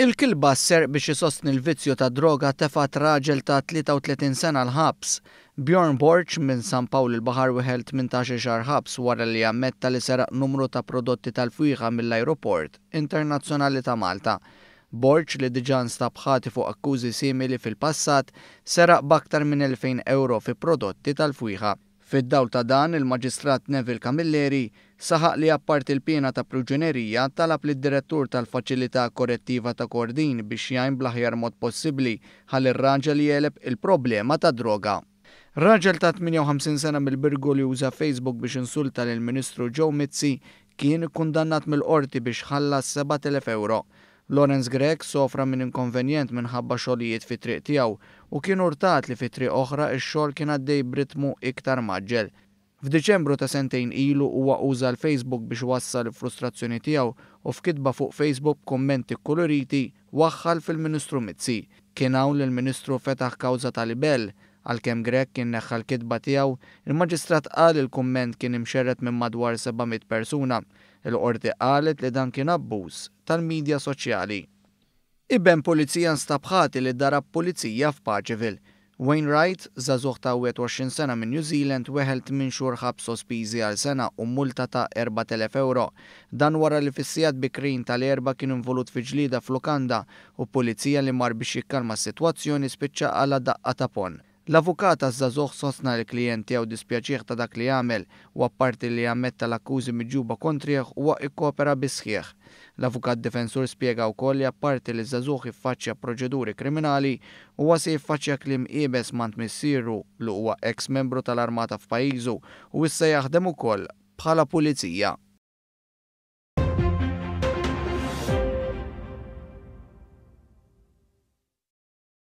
Il-kilba ser biex jisostni l-vizzju ta' droga tefat raġel ta' 33 sena l-ħabs. Bjorn Borch minn San Paul il-Bahar wieħel 18 xar ħabs wara li ammetta li seraq numru ta' prodotti tal-fwiħa mill-Aeroport Internazzjonali ta' Malta. Borch li diġan stabħati fuq akkużi simili fil-passat seraq baktar minn 2000 euro fi prodotti tal-fwiħa. Fid-dawl ta' dan, il-Maġistrat Neville Camilleri saħaq li appart il-pjena ta' pruġunerija talab li d-direttur tal-Faċilità Korrettiva ta' Kordin biex jgħin blaħjar mod possibli ħalli ir-raġel jeleb il-problema ta' droga. Raġel ta' 58 sena mill-Birgu li uża Facebook biex insulta lill ministru Joe Mizzi kien kundannat mill-qorti biex ħallas 7000 euro Lorenz Grek sofra minn inkonvenjent minħabba xogħlijiet fit triq tiegħu u kien urtat li fit triq oħra ix-xogħol kien għaddej britmu iktar maġġel. F'Diċembru ta' sentejn ilu huwa uża l-Facebook biex wassal il-frustrazzjoni tiegħu u fkitba fuq Facebook kommenti koloriti waħħal fil-Ministru Mizzi. Kien hawn li l-Ministru fetaħ kawża tal-ibel għalkemm Grek kien neħħal kitba tiegħu, il-Maġistrat qal il-kumment kien imxerret minn madwar 700 persuna Il-qorti qalet li dan kien abbuż tal-medja soċjali. Ibben pulizija nstabħati li darab pulizija f'Paċevil. Wainwright, zazuħ ta' 21 sena minn New Zealand, weħel minn xhur ħab għal sena u multa ta' 4.000 euro. Dan wara li fissijat bikrin tal-erba kien involut fi ġlida f'Lukanda u pulizija li mar biex jikkalma s-sitwazzjoni spiċċa għala daqqa ta' pon. L-avukata Zazox sosna li klienti għaw dispjaċieħ ta' dak li għamel u għapparti li għammetta l-akkużi miġuba kontrieħ u ikkopera bisħieħ. L-avukat defensur spiega u koll li apparti li Zazox jiffaċċja proċeduri kriminali u għasi jiffaċċja klim ibes mant missiru l huwa ex-membru tal-armata f'pajizu u issa jaħdem u koll bħala pulizija.